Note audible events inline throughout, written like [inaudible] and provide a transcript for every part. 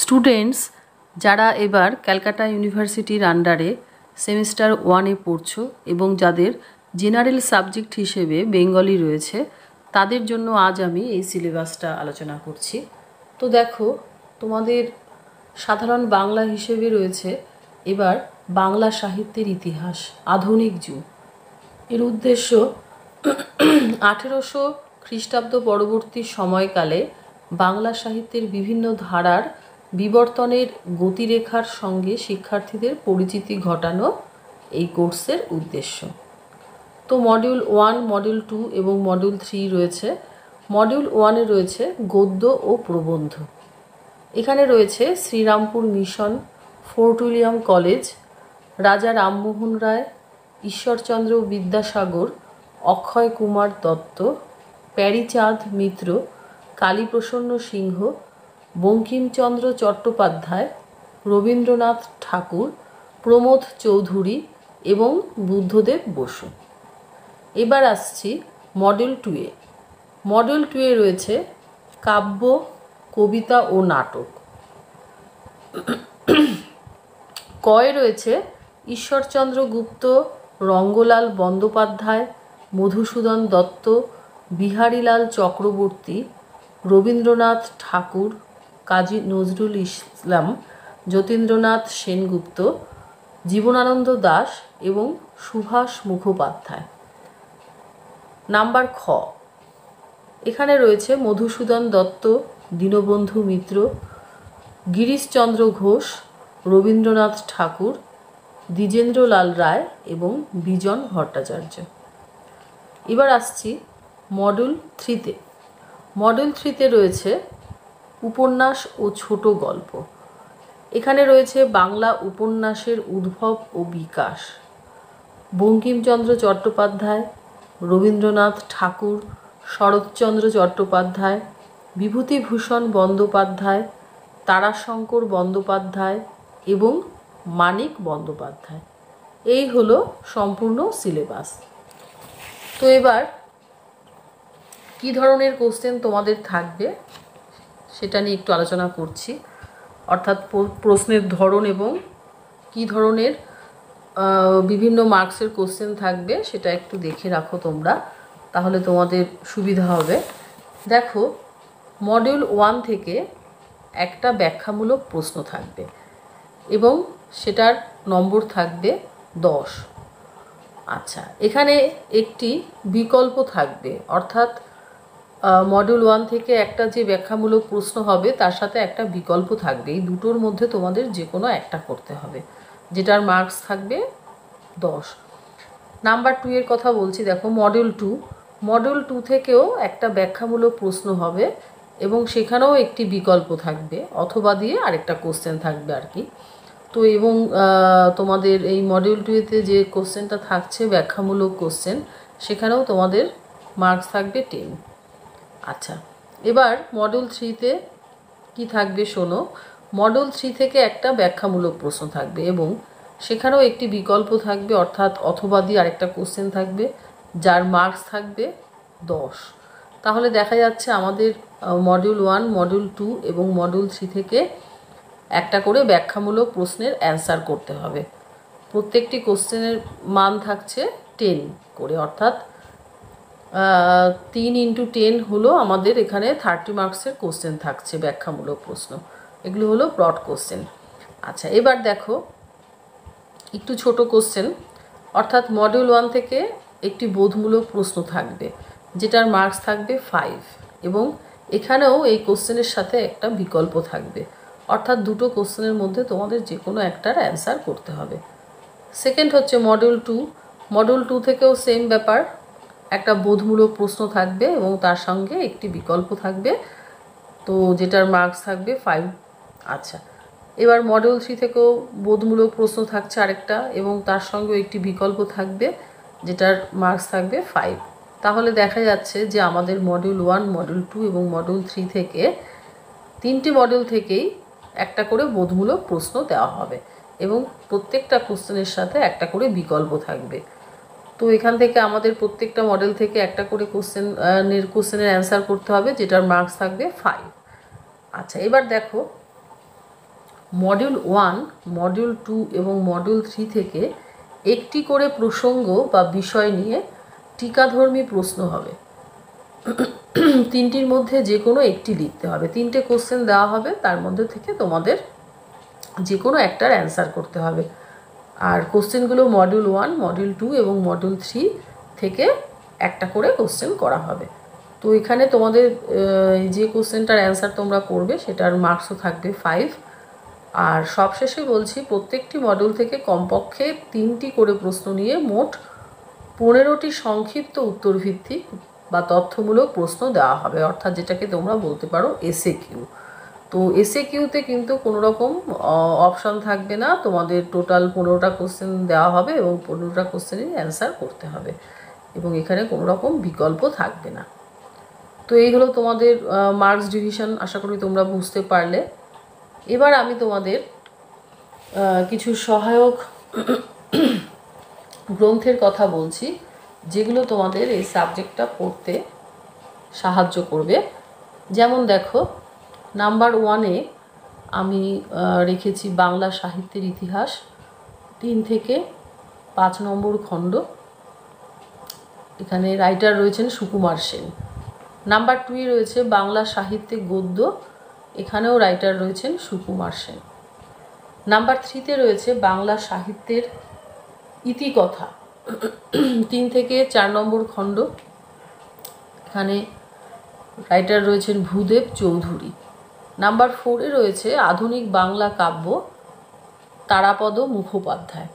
students যারা এবার ক্যালকাটা ইউনিভার্সিটির আন্ডারে সেমিস্টার ওয়ানে পড়ছো এবং যাদের জেনারেল সাবজেক্ট হিসেবে বেঙ্গলি রয়েছে তাদের জন্য আজ আমি এই সিলেবাসটা আলোচনা করছি তো দেখো তোমাদের সাধারণ বাংলা হিসেবে রয়েছে এবার বাংলা সাহিত্যের ইতিহাস আধুনিক যুগ এর উদ্দেশ্য আঠেরোশো খ্রিস্টাব্দ পরবর্তী সময়কালে বাংলা সাহিত্যের বিভিন্ন ধারার বিবর্তনের গতিরেখার সঙ্গে শিক্ষার্থীদের পরিচিতি ঘটানো এই কোর্সের উদ্দেশ্য তো মডিউল ওয়ান মডিউল টু এবং মডিউল থ্রি রয়েছে মডিউল ওয়ানে রয়েছে গদ্য ও প্রবন্ধ এখানে রয়েছে Serampore Mission Fort William College Raja Rammohan রায় ঈশ্বরচন্দ্র বিদ্যাসাগর অক্ষয় কুমার দত্ত প্যারিচাঁদ মিত্র কালীপ্রসন্ন সিংহ বঙ্কিমচন্দ্র চট্টোপাধ্যায় রবীন্দ্রনাথ ঠাকুর প্রমোদ চৌধুরী এবং বুদ্ধদেব বসু এবার আসছি মডেল টুয়ে মডেল টুয়ে রয়েছে কাব্য কবিতা ও নাটক কয়ে রয়েছে ঈশ্বরচন্দ্র গুপ্ত রঙ্গলাল বন্দ্যোপাধ্যায় মধুসূদন দত্ত বিহারীলাল চক্রবর্তী রবীন্দ্রনাথ ঠাকুর কাজী নজরুল ইসলাম যতীন্দ্রনাথ সেনগুপ্ত জীবনানন্দ দাস এবং সুভাষ মুখোপাধ্যায় নাম্বার খ এখানে রয়েছে মধুসূদন দত্ত দীনবন্ধু মিত্র গিরিশচন্দ্র ঘোষ রবীন্দ্রনাথ ঠাকুর দ্বিজেন্দ্রলাল রায় এবং বিজন ভট্টাচার্য এবার আসছি মডুল থ্রিতে মডুল থ্রিতে রয়েছে উপন্যাস ও ছোট গল্প এখানে রয়েছে বাংলা উপন্যাসের উদ্ভব ও বিকাশ বঙ্কিমচন্দ্র চট্টোপাধ্যায় রবীন্দ্রনাথ ঠাকুর শরৎচন্দ্র চট্টোপাধ্যায় বিভূতিভূষণ বন্দ্যোপাধ্যায় তারাশঙ্কর বন্দ্যোপাধ্যায় এবং মানিক বন্দ্যোপাধ্যায় এই হলো সম্পূর্ণ সিলেবাস তো এবার কি ধরনের কোশ্চেন তোমাদের থাকবে সেটা নিয়ে একটু আলোচনা করছি অর্থাৎ প্রশ্নের ধরন এবং কি ধরনের বিভিন্ন মার্কসের কোশ্চেন থাকবে সেটা একটু দেখে রাখো তোমরা তাহলে তোমাদের সুবিধা হবে দেখো মডিউল ওয়ান থেকে একটা ব্যাখ্যামূলক প্রশ্ন থাকবে এবং সেটার নম্বর থাকবে দশ আচ্ছা এখানে একটি বিকল্প থাকবে অর্থাৎ মডিউল ওয়ান থেকে একটা যে ব্যাখ্যামূলক প্রশ্ন হবে তার সাথে একটা বিকল্প থাকবে এই দুটোর মধ্যে তোমাদের যে কোনো একটা করতে হবে যেটার মার্কস থাকবে দশ নাম্বার টু এর কথা বলছি দেখো মডিউল টু মডিউল টু থেকেও একটা ব্যাখ্যামূলক প্রশ্ন হবে এবং সেখানেও একটি বিকল্প থাকবে অথবা দিয়ে আরেকটা কোশ্চেন থাকবে আর কি তো এবং তোমাদের এই মডিউল টুয়েতে যে কোশ্চেনটা থাকছে ব্যাখ্যামূলক কোশ্চেন সেখানেও তোমাদের মার্কস থাকবে টেন আচ্ছা এবার মডেল থ্রিতে কি থাকবে শোনো মডেল থ্রি থেকে একটা ব্যাখ্যামূলক প্রশ্ন থাকবে এবং সেখানেও একটি বিকল্প থাকবে অর্থাৎ অথবা দিয়ে আরেকটা কোশ্চেন থাকবে যার মার্কস থাকবে দশ তাহলে দেখা যাচ্ছে আমাদের মডিউল ওয়ান মডিউল টু এবং মডিউল থ্রি থেকে একটা করে ব্যাখ্যামূলক প্রশ্নের অ্যান্সার করতে হবে প্রত্যেকটি কোশ্চেনের মান থাকছে টেন করে অর্থাৎ তিন ইন্টু টেন হলো আমাদের এখানে থার্টি মার্কসের কোশ্চেন থাকছে ব্যাখ্যামূলক প্রশ্ন এগুলো হলো ব্রড কোশ্চেন আচ্ছা এবার দেখো একটু ছোট কোশ্চেন অর্থাৎ মডিউল ওয়ান থেকে একটি বোধমূলক প্রশ্ন থাকবে যেটার মার্কস থাকবে ফাইভ এবং এখানেও এই কোশ্চেনের সাথে একটা বিকল্প থাকবে অর্থাৎ দুটো কোশ্চেনের মধ্যে তোমাদের যে কোনো একটার অ্যান্সার করতে হবে সেকেন্ড হচ্ছে মডিউল টু মডিউল টু থেকেও সেম ব্যাপার একটা বোধমূলক প্রশ্ন থাকবে এবং তার সঙ্গে একটি বিকল্প থাকবে তো যেটার মার্কস থাকবে ফাইভ আচ্ছা এবার মডেল থ্রি থেকেও বোধমূলক প্রশ্ন থাকছে আরেকটা এবং তার সঙ্গেও একটি বিকল্প থাকবে যেটার মার্কস থাকবে ফাইভ তাহলে দেখা যাচ্ছে যে আমাদের মডিউল ওয়ান মডিউল টু এবং মডিউল থ্রি থেকে তিনটি মডিউল থেকেই একটা করে বোধমূলক প্রশ্ন দেওয়া হবে এবং প্রত্যেকটা কোশ্চেনের সাথে একটা করে বিকল্প থাকবে তো এখান থেকে আমাদের প্রত্যেকটা মডেল থেকে একটা করে কোশ্চেনের কোশ্চেনের অ্যান্সার করতে হবে যেটার মার্কস থাকবে ফাইভ আচ্ছা এবার দেখো মডিউল ওয়ান মডিউল টু এবং মডিউল থ্রি থেকে একটি করে প্রসঙ্গ বা বিষয় নিয়ে টিকাধর্মী প্রশ্ন হবে [clears throat] তিনটির মধ্যে যে কোনো একটি লিখতে হবে তিনটে কোশ্চেন দেওয়া হবে তার মধ্যে থেকে তোমাদের যে কোনো একটার অ্যান্সার করতে হবে আর কোশ্চেনগুলো মডিউল ওয়ান মডিউল টু এবং মডিউল থ্রি থেকে একটা করে কোশ্চেন করা হবে তো এখানে তোমাদের যে কোশ্চেনটার অ্যান্সার তোমরা করবে সেটার মার্কসও থাকবে ফাইভ আর সবশেষে বলছি প্রত্যেকটি মডিউল থেকে কমপক্ষে তিনটি করে প্রশ্ন নিয়ে মোট পনেরোটি সংক্ষিপ্ত উত্তরভিত্তিক বা তথ্যমূলক প্রশ্ন দেওয়া হবে অর্থাৎ যেটাকে তোমরা বলতে পারো এসে কিউ তো এসে কিউতে কিন্তু কোনো রকম অপশান থাকবে না তোমাদের টোটাল পনেরোটা কোশ্চেন দেওয়া হবে এবং পনেরোটা কোশ্চেনের অ্যান্সার করতে হবে এবং এখানে কোনো রকম বিকল্প থাকবে না তো এই হলো তোমাদের মার্কস ডিভিশন আশা করি তোমরা বুঝতে পারলে এবার আমি তোমাদের কিছু সহায়ক [coughs] গ্রন্থের কথা বলছি যেগুলো তোমাদের এই সাবজেক্টটা পড়তে সাহায্য করবে যেমন দেখো নাম্বার ওয়ানে আমি রেখেছি বাংলা সাহিত্যের ইতিহাস তিন থেকে পাঁচ নম্বর খণ্ড এখানে রাইটার রয়েছেন সুকুমার সেন নাম্বার টুয়ে রয়েছে বাংলা সাহিত্যে গদ্য এখানেও রাইটার রয়েছেন সুকুমার সেন নাম্বার থ্রিতে রয়েছে বাংলা সাহিত্যের ইতিকথা তিন থেকে চার নম্বর খণ্ড এখানে রাইটার রয়েছেন ভূদেব চৌধুরী নাম্বার ফোরে রয়েছে আধুনিক বাংলা কাব্য তারাপদ মুখোপাধ্যায়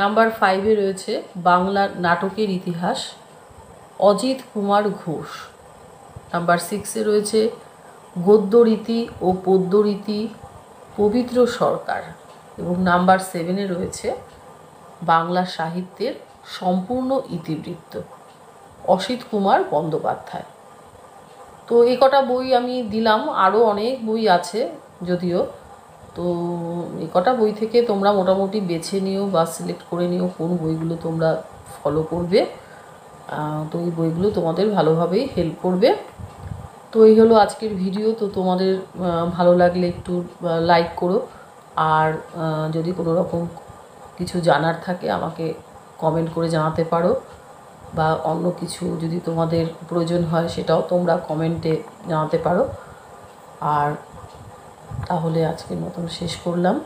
নাম্বার ফাইভে রয়েছে বাংলার নাটকের ইতিহাস অজিত কুমার ঘোষ নাম্বার সিক্সে রয়েছে গদ্যরীতি ও পদ্যরীতি পবিত্র সরকার এবং নাম্বার সেভেনে রয়েছে বাংলা সাহিত্যের সম্পূর্ণ ইতিবৃত্ত অসিত কুমার বন্দ্যোপাধ্যায় তো এই কটা বই আমি দিলাম আরও অনেক বই আছে যদিও তো এই কটা বই থেকে তোমরা মোটামুটি বেছে নিও বা সিলেক্ট করে নিও কোন বইগুলো তোমরা ফলো করবে তো এই বইগুলো তোমাদের ভালোভাবেই হেল্প করবে তো এই হলো আজকের ভিডিও তো তোমাদের ভালো লাগলে একটু লাইক করো আর যদি কোনো রকম কিছু জানার থাকে আমাকে কমেন্ট করে জানাতে পারো বা অন্য কিছু যদি তোমাদের প্রয়োজন হয় সেটাও তোমরা কমেন্টে জানাতে পারো আর তাহলে আজকের মতন শেষ করলাম